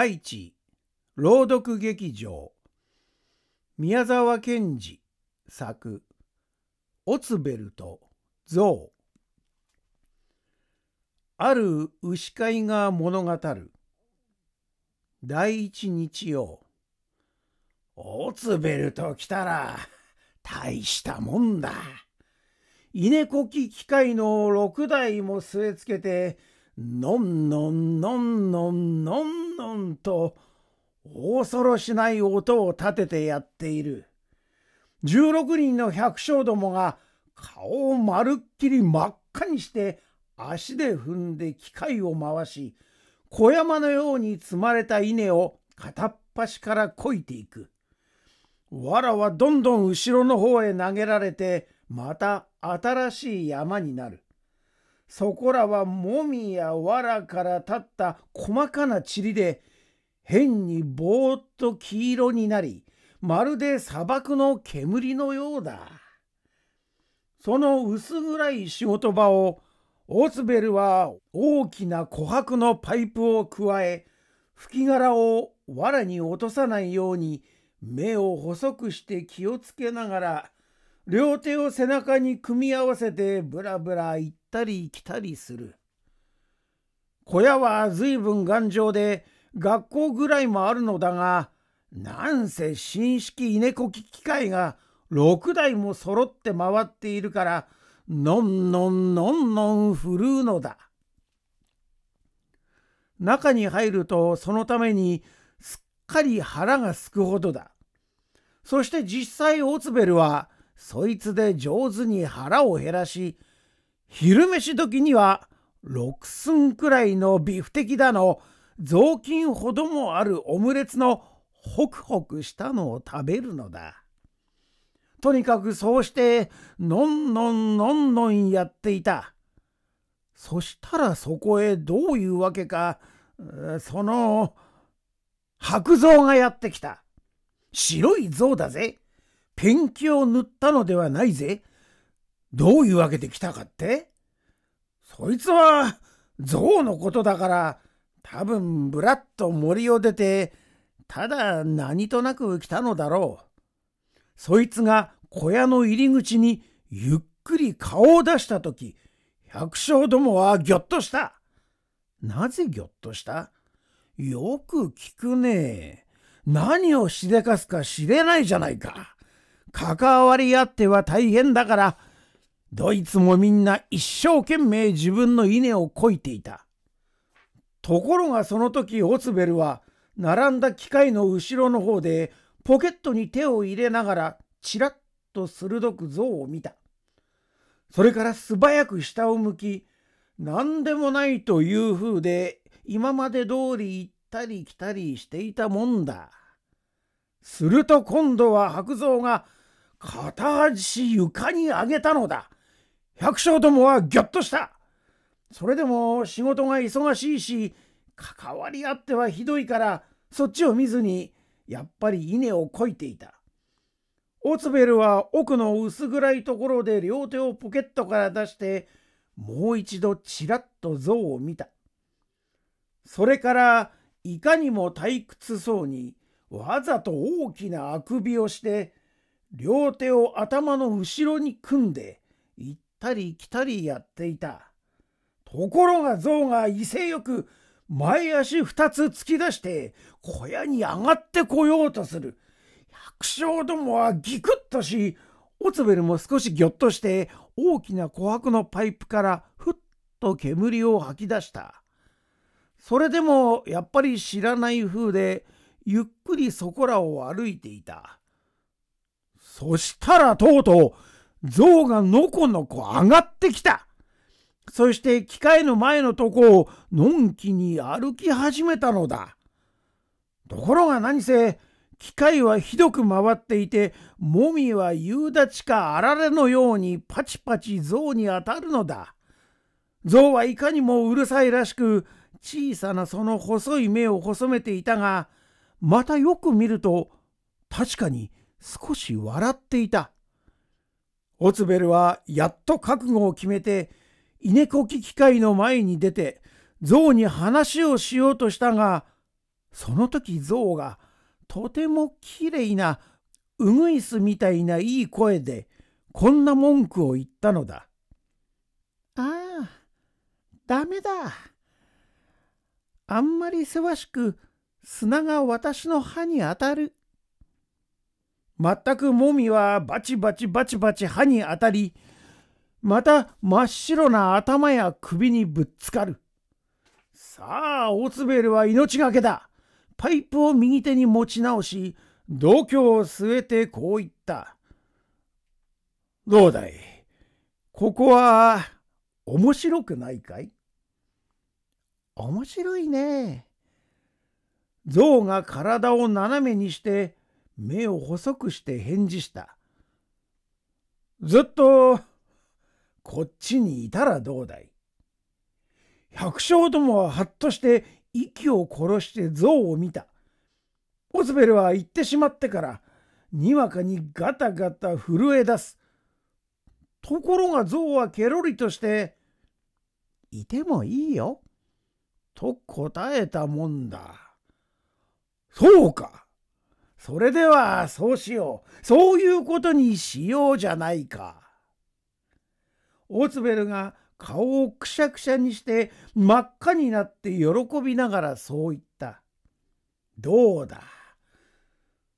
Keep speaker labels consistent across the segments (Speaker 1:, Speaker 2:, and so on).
Speaker 1: 外地朗読劇場宮沢賢治作「オツベルト像ある牛飼いが物語る第一日曜オツベルト来たら大したもんだ稲こき機械の6台も据え付けてのんのんのんのんのんのんと、恐ろしない音を立ててやっている。16人の百姓どもが顔をまるっきり真っ赤にして足で踏んで機械を回し、小山のように積まれた稲を片っ端からこいていく。わらはどんどん後ろの方へ投げられて、また新しい山になる。そこらはもみやわらから立った細かな塵で変にぼーっと黄色になりまるで砂漠の煙のようだその薄暗い仕事場をオスベルは大きな琥珀のパイプを加え吹き殻をわらに落とさないように目を細くして気をつけながら両手を背中に組み合わせてブラブラ行っったり来たりする。小屋は随分頑丈で学校ぐらいもあるのだが、なんせ新式稲こき機械が6台も揃って回っているから、のんのんのんのん振るうのだ。中に入るとそのためにすっかり腹がすくほどだ。そして実際オツベルはそいつで上手に腹を減らし昼飯時には6寸くらいのビフテキだの雑巾ほどもあるオムレツのホクホクしたのを食べるのだ。とにかくそうしてのんのんのんのんやっていた。そしたらそこへどういうわけかその白象がやってきた。白い像だぜ。ペンキを塗ったのではないぜ。どういうわけで来たかってそいつは象のことだから多分ぶらっと森を出てただ何となく来たのだろう。そいつが小屋の入り口にゆっくり顔を出した時百姓どもはぎょっとした。なぜぎょっとしたよく聞くね何をしでかすか知れないじゃないか。関わり合っては大変だからどいつもみんな一生懸命自分の稲をこいていた。ところがその時オツベルは並んだ機械の後ろの方でポケットに手を入れながらちらっと鋭く像を見た。それから素早く下を向き、何でもないという風で今まで通り行ったり来たりしていたもんだ。すると今度は白像が片足床に上げたのだ。百姓どもはぎょっとした。それでも仕事が忙しいし、関わり合ってはひどいから、そっちを見ずに、やっぱり稲をこいていた。オツベルは奥の薄暗いところで両手をポケットから出して、もう一度ちらっと像を見た。それから、いかにも退屈そうに、わざと大きなあくびをして、両手を頭の後ろに組んで、ったり来たりやっていた。ところが象が威勢よく前足二つ突き出して小屋に上がってこようとする。百姓どもはギクッとし、オツベルも少しギョッとして大きな琥珀のパイプからふっと煙を吐き出した。それでもやっぱり知らない風でゆっくりそこらを歩いていた。そしたらとうとう象がのこのこ上がってきた。そして機械の前のとこをのんきに歩き始めたのだ。ところが何せ、機械はひどく回っていて、もみは夕立かあられのようにパチパチ象に当たるのだ。象はいかにもうるさいらしく、小さなその細い目を細めていたが、またよく見ると、確かに少し笑っていた。オツベルはやっと覚悟を決めて、稲こき機械の前に出て、象に話をしようとしたが、その時象が、とてもきれいな、うぐいすみたいないい声で、こんな文句を言ったのだ。ああ、だめだ。あんまりせわしく砂が私の歯に当たる。全くもみはバチバチバチバチ歯に当たり、また真っ白な頭や首にぶっつかる。さあ、オツベルは命がけだ。パイプを右手に持ち直し、度胸を据えてこう言った。どうだいここは面白くないかい面白いね。象が体を斜めにして目を細くして返事した。ずっと、こっちにいたらどうだい。百姓どもははっとして息を殺して像を見た。オスベルは行ってしまってから、にわかにガタガタ震え出す。ところが象はケロリとして、いてもいいよ。と答えたもんだ。そうか。それではそうしよう。そういうことにしようじゃないか。オツベルが顔をくしゃくしゃにして真っ赤になって喜びながらそう言った。どうだ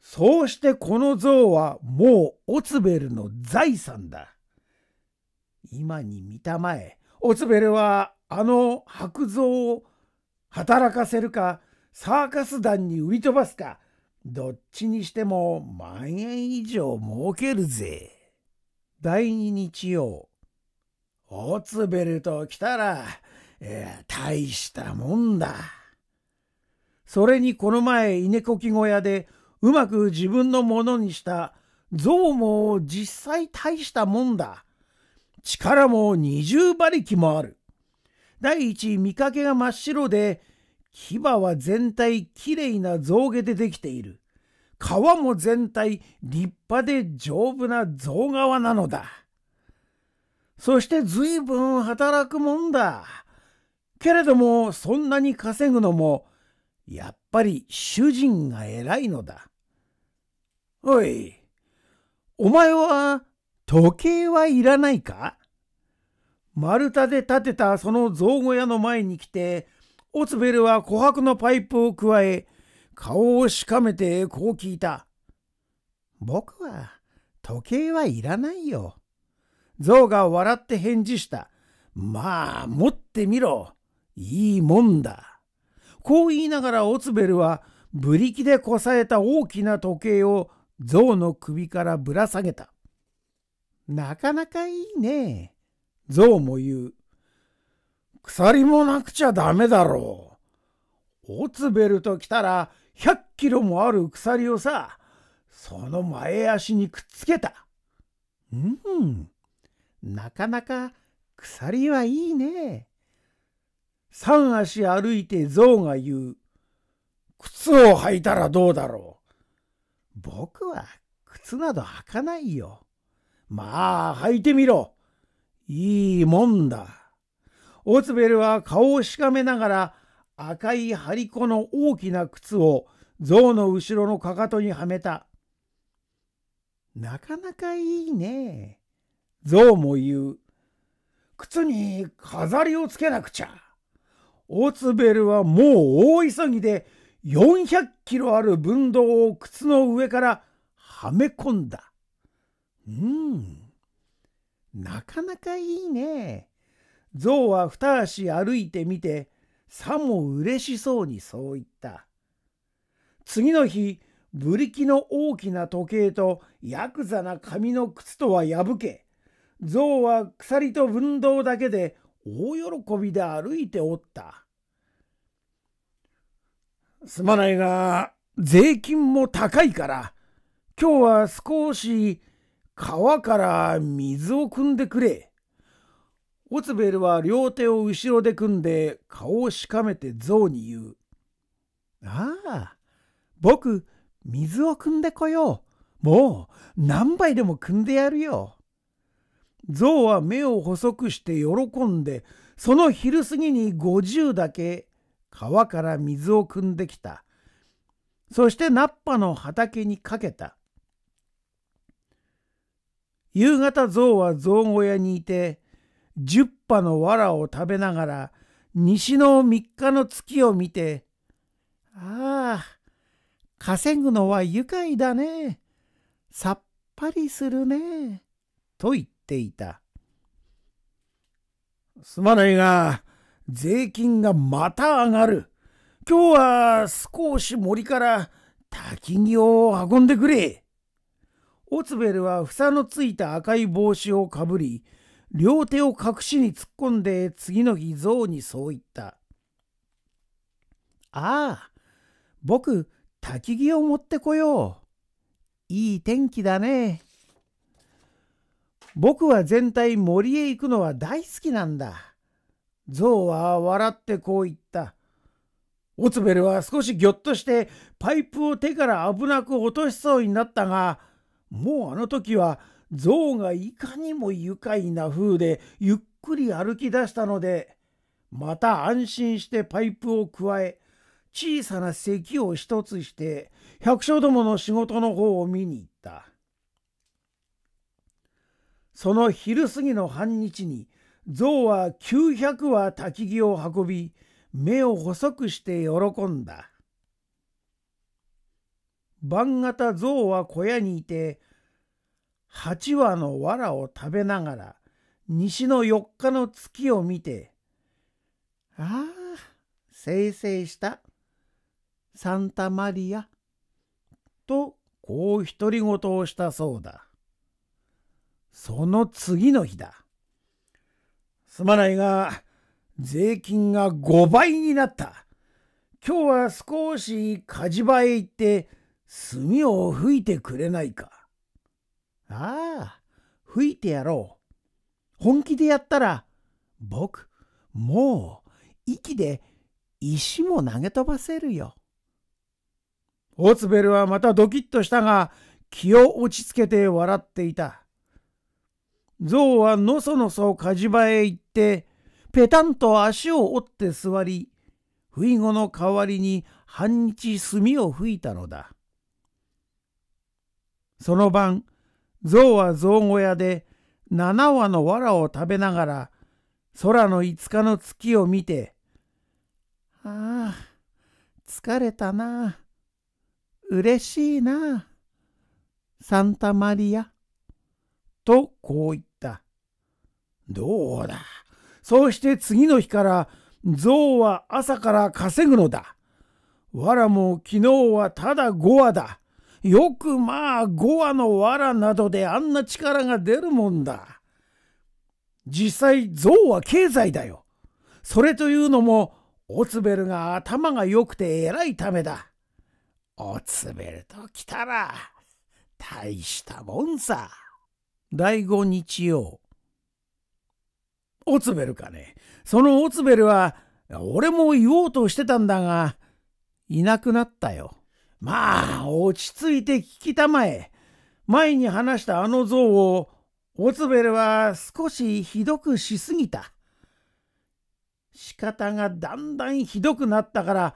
Speaker 1: そうしてこの像はもうオツベルの財産だ。今に見たまえ、オツベルはあの白像を働かせるか、サーカス団に売り飛ばすか、どっちにしても万円以上儲けるぜ。第二日曜。オツベルト来たら、えー、大したもんだ。それにこの前、稲こき小屋でうまく自分のものにした象も実際大したもんだ。力も二十馬力もある。第一、見かけが真っ白で、牙は全体きれいな象牙でできている。皮も全体立派で丈夫な象側なのだ。そして随分働くもんだ。けれどもそんなに稼ぐのもやっぱり主人が偉いのだ。おい、お前は時計はいらないか丸太で建てたその造語屋の前に来てオツベルは琥珀のパイプをくわえ、顔をしかめてこう聞いた。僕は時計はいらないよ。ゾウが笑って返事した。まあ、持ってみろ。いいもんだ。こう言いながらオツベルはブリキでこさえた大きな時計をゾウの首からぶら下げた。なかなかいいね。ゾウも言う。鎖もなくちゃダメだろう。オツベルと来たら100キロもある鎖をさ、その前足にくっつけた。うん、なかなか鎖はいいね。三足歩いて象が言う。靴を履いたらどうだろう。僕は靴など履かないよ。まあ、履いてみろ。いいもんだ。オーツベルは顔をしかめながら赤い張り子の大きな靴を象の後ろのかかとにはめた。なかなかいいね。象も言う。靴に飾りをつけなくちゃ。オーツベルはもう大急ぎで400キロある分銅を靴の上からはめ込んだ。うん。なかなかいいね。象は二足歩いてみて、さも嬉しそうにそう言った。次の日、ブリキの大きな時計とヤクザな紙の靴とは破け、象は鎖と分動だけで大喜びで歩いておった。すまないが、税金も高いから、今日は少し川から水を汲んでくれ。オツベルは両手を後ろで組んで顔をしかめてウに言う。ああ、僕、水を汲んでこよう。もう、何杯でも汲んでやるよ。象は目を細くして喜んで、その昼過ぎに50だけ川から水を汲んできた。そしてナッパの畑にかけた。夕方象は象小屋にいて、10羽の藁を食べながら西の3日の月を見て「ああ稼ぐのは愉快だねさっぱりするね」と言っていた「すまないが税金がまた上がる今日は少し森から滝木を運んでくれ」オツベルは房のついた赤い帽子をかぶり両手を隠しに突っ込んで次の偽造にそう言った。ああ、僕、焚き木を持ってこよう。いい天気だね。僕は全体森へ行くのは大好きなんだ。象は笑ってこう言った。オツベルは少しぎょっとしてパイプを手から危なく落としそうになったが、もうあの時は象がいかにも愉快な風でゆっくり歩き出したのでまた安心してパイプをくわえ小さな咳を一つして百姓どもの仕事の方を見に行ったその昼過ぎの半日に象は900羽焚き木を運び目を細くして喜んだ晩方象は小屋にいて8羽の藁を食べながら西の4日の月を見て「ああせいせいしたサンタマリア」とこう独り言をしたそうだ。その次の日だ。すまないが税金が5倍になった。今日は少し火事場へ行って炭を吹いてくれないか。ああ、吹いてやろう。本気でやったら、僕、もう、息で石も投げ飛ばせるよ。オツベルはまたドキッとしたが、気を落ち着けて笑っていた。ゾウはのそのそ火事場へ行って、ぺたんと足を折って座り、ふいごの代わりに半日炭を吹いたのだ。その晩、象は象小屋で7羽の藁を食べながら空の5日の月を見て、ああ、疲れたな。嬉しいな。サンタマリア。とこう言った。どうだ。そうして次の日から象は朝から稼ぐのだ。わらも昨日はただ5羽だ。よくまあ5話の藁などであんな力が出るもんだ。実際象は経済だよ。それというのもオツベルが頭が良くて偉いためだ。オツベルと来たら大したもんさ。第5日曜。オツベルかね。そのオツベルは俺も言おうとしてたんだがいなくなったよ。まあ、落ち着いて聞きたまえ。前に話したあの像を、オツベルは少しひどくしすぎた。仕方がだんだんひどくなったから、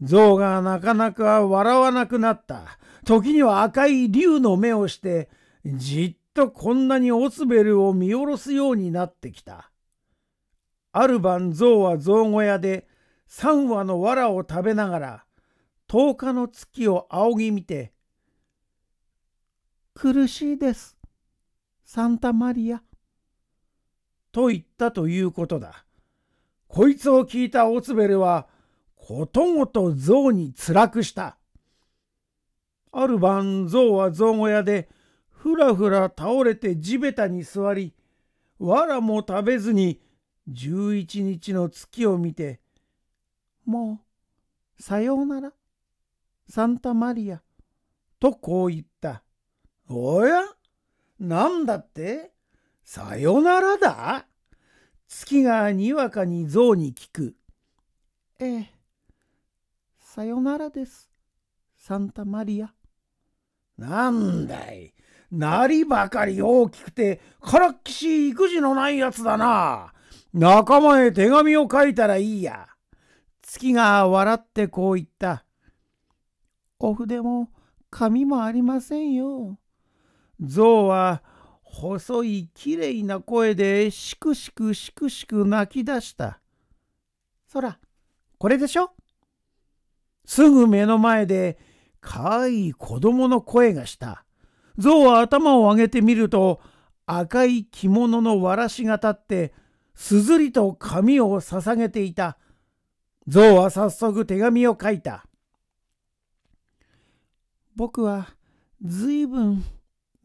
Speaker 1: 象がなかなか笑わなくなった。時には赤い竜の目をして、じっとこんなにオツベルを見下ろすようになってきた。ある晩象は象小屋で3羽の藁を食べながら、10日の月を仰ぎ見て、苦しいです、サンタマリア。と言ったということだ。こいつを聞いたオツベルは、ことごと象につらくした。ある晩、象は象小屋で、ふらふら倒れて地べたに座り、わらも食べずに、11日の月を見て、もう、さようなら。サンタマリア。とこう言った。おやなんだってさよならだ月がにわかに象に聞く。ええ。さよならです。サンタマリア。なんだい。なりばかり大きくて、からっきし育児のないやつだな。仲間へ手紙を書いたらいいや。月が笑ってこう言った。お筆も紙もありませんよ。象は細いきれいな声でしくしくしくしく泣き出した。そら、これでしょすぐ目の前でかわいい子供の声がした。象は頭を上げてみると赤い着物のわらしが立ってすずりと髪を捧げていた。象は早速手紙を書いた。僕はずいぶん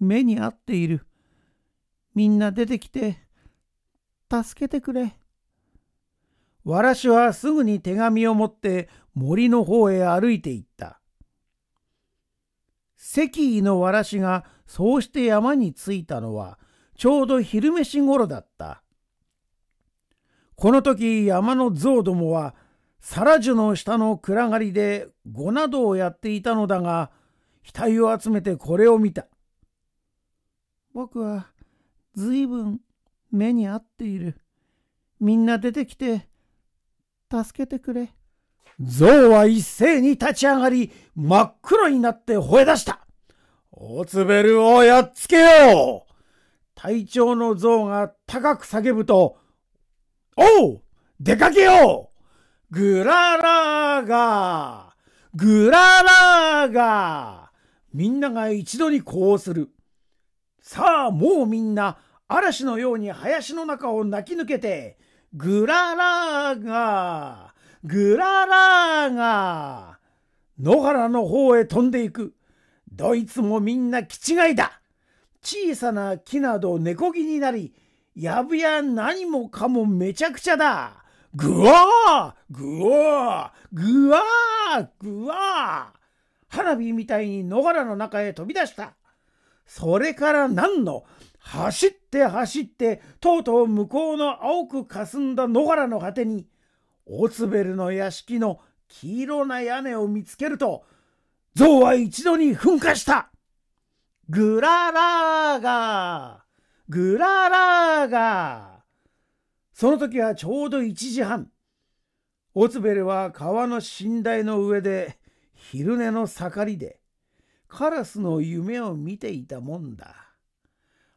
Speaker 1: 目に合っている。みんな出てきて、助けてくれ。わらしはすぐに手紙を持って森の方へ歩いていった。石井のわらしがそうして山に着いたのはちょうど昼飯頃だった。この時山の象どもはサラジュの下の暗がりで碁などをやっていたのだが額を集めてこれを見た。僕はずいぶん目に合っている。みんな出てきて、助けてくれ。象は一斉に立ち上がり、真っ黒になって吠え出した。オツベルをやっつけよう隊長の象が高く叫ぶと、おう出かけようグララーガーグララーガーみんなが一度にこうする。さあ、もうみんな、嵐のように林の中を泣き抜けて、ぐららが、ぐららが、野原の方へ飛んでいく。どいつもみんな気違いだ。小さな木など猫木になり、やぶや何もかもめちゃくちゃだ。ぐわーぐわーぐわーぐわー花火みたいに野原の中へ飛び出した。それから何の走って走ってとうとう向こうの青く霞んだ野原の果てにオツベルの屋敷の黄色な屋根を見つけると象は一度に噴火したグララーガーグララーガーその時はちょうど1時半オツベルは川の寝台の上で昼寝の盛りでカラスの夢を見ていたもんだ。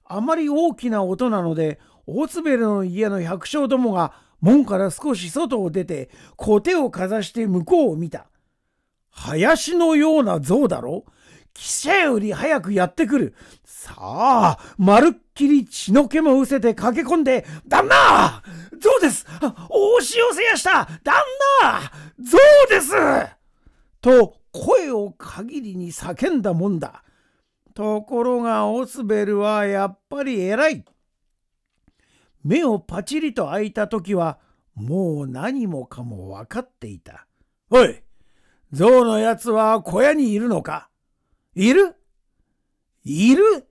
Speaker 1: あまり大きな音なので、大ベルの家の百姓どもが門から少し外を出て、小手をかざして向こうを見た。林のような像だろ汽車より早くやってくる。さあ、まるっきり血の気も失せて駆け込んで、旦那象ですお押し寄せやした旦那象ですと声を限りに叫んだもんだ。ところがオスベルはやっぱり偉い。目をパチリと開いた時はもう何もかも分かっていた。おい象のやつは小屋にいるのかいるいる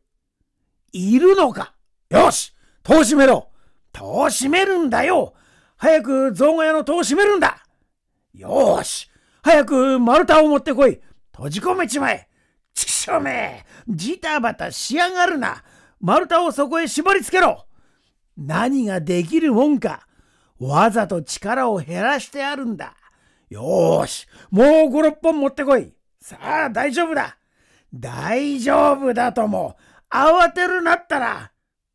Speaker 1: いるのかよし戸を閉めろ戸を閉めるんだよ早く象小屋の戸を閉めるんだよし早く丸太を持ってこい閉じ込めちまえちくしょうめジタバタしやがるな丸太をそこへ縛りつけろ何ができるもんかわざと力を減らしてあるんだ。よし、もう五六本持ってこい。さあ、大丈夫だ。大丈夫だとも。慌てるなったら。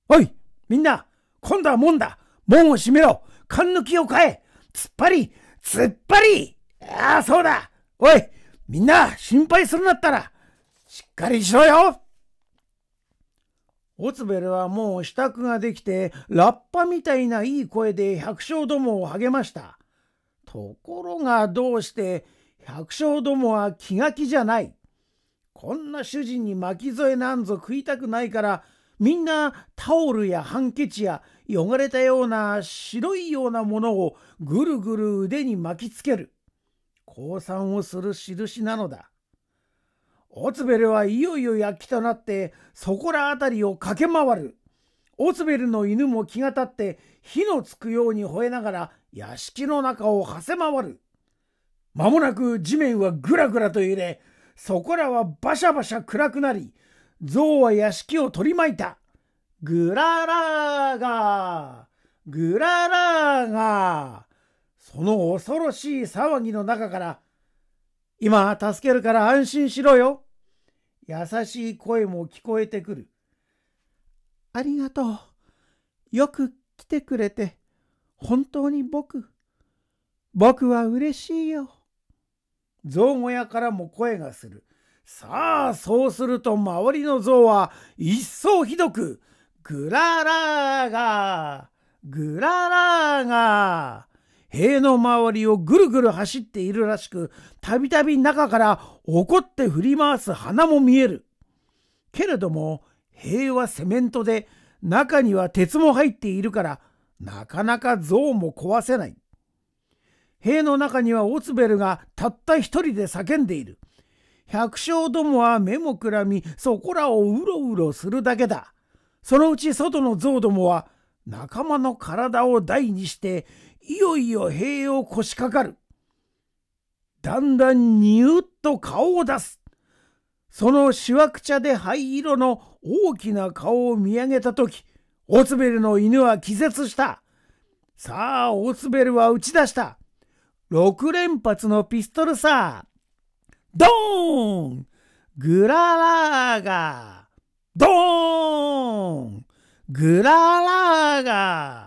Speaker 1: おい、みんな、今度は門だ。門を閉めろ。缶抜きを変え。突っ張り、突っ張り。ああ、そうだおいみんな心配するなったら、しっかりしろよオツベルはもう支度ができて、ラッパみたいないい声で百姓どもを励ました。ところがどうして、百姓どもは気が気じゃない。こんな主人に巻き添えなんぞ食いたくないから、みんなタオルやハンケチや汚れたような白いようなものをぐるぐる腕に巻きつける。降参をする印なのだ。オツベルはいよいよ躍起となってそこら辺りを駆け回る。オツベルの犬も気が立って火のつくように吠えながら屋敷の中を馳せ回る。まもなく地面はぐらぐらと揺れ、そこらはバシャバシャ暗くなり、象は屋敷を取り巻いた。ぐららが、ぐららが。この恐ろしい騒ぎの中から、今助けるから安心しろよ。優しい声も聞こえてくる。ありがとう。よく来てくれて、本当に僕、僕は嬉しいよ。象小屋からも声がする。さあ、そうすると周りの象は一層ひどく、グララーが、グララーが、塀の周りをぐるぐる走っているらしく、たびたび中から怒って振り回す花も見える。けれども、塀はセメントで、中には鉄も入っているから、なかなか像も壊せない。塀の中にはオツベルがたった一人で叫んでいる。百姓どもは目もくらみ、そこらをうろうろするだけだ。そのうち外の像どもは、仲間の体を台にして、いよいよ塀を腰掛かる。だんだんにゅっと顔を出す。そのしわくちゃで灰色の大きな顔を見上げた時、オツベルの犬は気絶した。さあ、オツベルは打ち出した。6連発のピストルさ。ドーングララーガードーングララーガー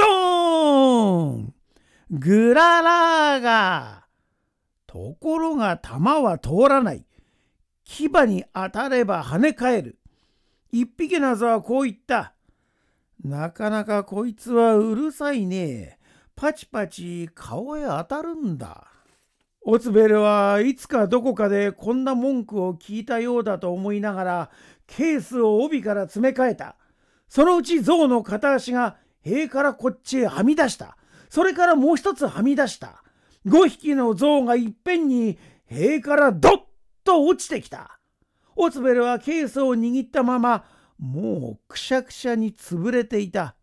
Speaker 1: ドーンぐららがところが弾は通らない。牙に当たれば跳ね返る。一匹謎はこう言った。なかなかこいつはうるさいね。パチパチ顔へ当たるんだ。オツベルはいつかどこかでこんな文句を聞いたようだと思いながらケースを帯から詰め替えた。そのうち象の片足が塀からこっちへはみ出した。それからもう一つはみ出した。5匹の象がいっぺんに塀からドッと落ちてきた。オツベルはケースを握ったまま、もうくしゃくしゃに潰れていた。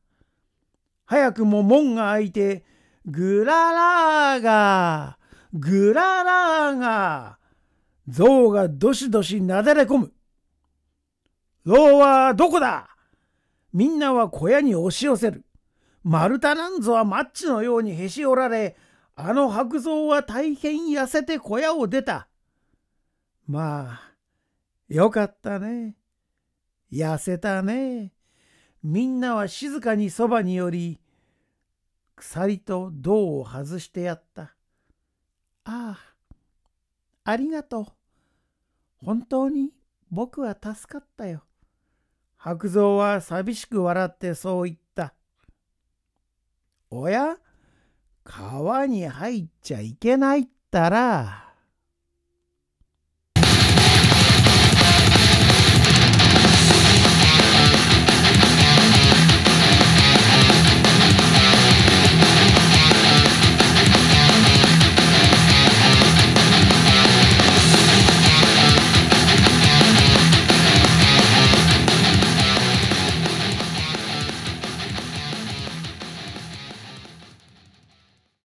Speaker 1: 早くも門が開いて、ぐららーが、ぐららーが、象がどしどしなだれ込む。ウはどこだみんなは小屋に押し寄せる。丸太なんぞはマッチのようにへし折られ、あの白蔵は大変痩せて小屋を出た。まあ、よかったね。痩せたね。みんなは静かにそばに寄り、鎖と銅を外してやった。ああ、ありがとう。本当に僕は助かったよ。白蔵は寂しく笑ってそう言った。おや川に入っちゃいけないったら。